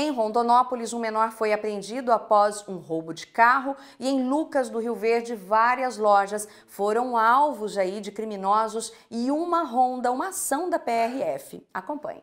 Em Rondonópolis, um menor foi apreendido após um roubo de carro e em Lucas do Rio Verde, várias lojas foram alvos aí de criminosos e uma ronda, uma ação da PRF. Acompanhe.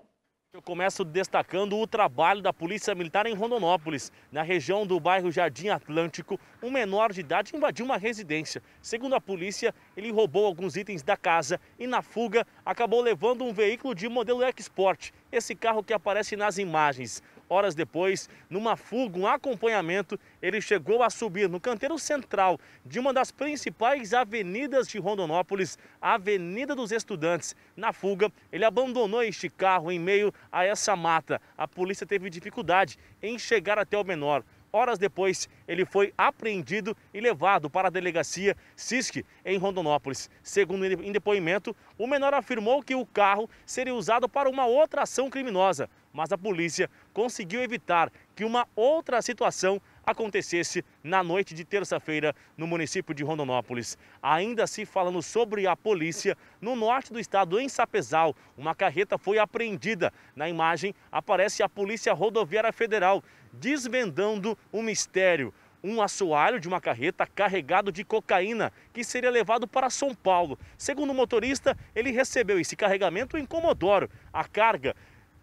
Eu começo destacando o trabalho da Polícia Militar em Rondonópolis. Na região do bairro Jardim Atlântico, um menor de idade invadiu uma residência. Segundo a polícia, ele roubou alguns itens da casa e, na fuga, acabou levando um veículo de modelo x X-Sport, esse carro que aparece nas imagens. Horas depois, numa fuga, um acompanhamento, ele chegou a subir no canteiro central de uma das principais avenidas de Rondonópolis, a Avenida dos Estudantes. Na fuga, ele abandonou este carro em meio a essa mata. A polícia teve dificuldade em chegar até o menor. Horas depois, ele foi apreendido e levado para a delegacia CISC em Rondonópolis. Segundo em depoimento, o menor afirmou que o carro seria usado para uma outra ação criminosa, mas a polícia conseguiu evitar que uma outra situação acontecesse na noite de terça-feira no município de Rondonópolis. Ainda se falando sobre a polícia, no norte do estado, em Sapezal, uma carreta foi apreendida. Na imagem aparece a Polícia Rodoviária Federal desvendando um mistério. Um assoalho de uma carreta carregado de cocaína que seria levado para São Paulo. Segundo o motorista, ele recebeu esse carregamento em Comodoro. A carga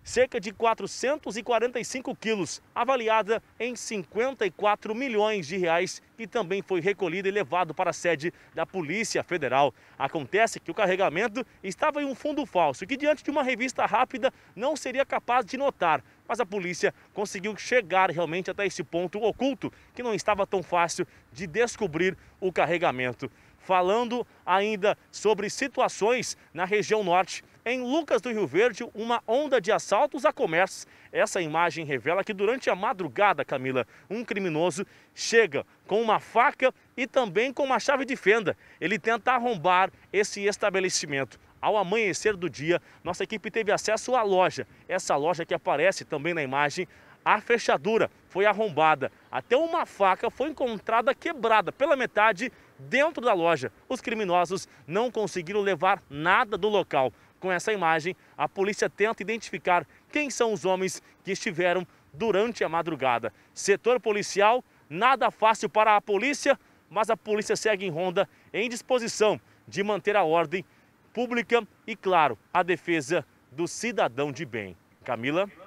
cerca de 445 quilos, avaliada em 54 milhões de reais, e também foi recolhido e levado para a sede da Polícia Federal. Acontece que o carregamento estava em um fundo falso, que diante de uma revista rápida não seria capaz de notar, mas a polícia conseguiu chegar realmente até esse ponto oculto, que não estava tão fácil de descobrir o carregamento. Falando ainda sobre situações na região norte, em Lucas do Rio Verde, uma onda de assaltos a comércios. Essa imagem revela que durante a madrugada, Camila, um criminoso chega com uma faca e também com uma chave de fenda. Ele tenta arrombar esse estabelecimento. Ao amanhecer do dia, nossa equipe teve acesso à loja. Essa loja que aparece também na imagem, a fechadura foi arrombada. Até uma faca foi encontrada quebrada pela metade dentro da loja. Os criminosos não conseguiram levar nada do local com essa imagem, a polícia tenta identificar quem são os homens que estiveram durante a madrugada. Setor policial, nada fácil para a polícia, mas a polícia segue em ronda em disposição de manter a ordem pública e, claro, a defesa do cidadão de bem. Camila?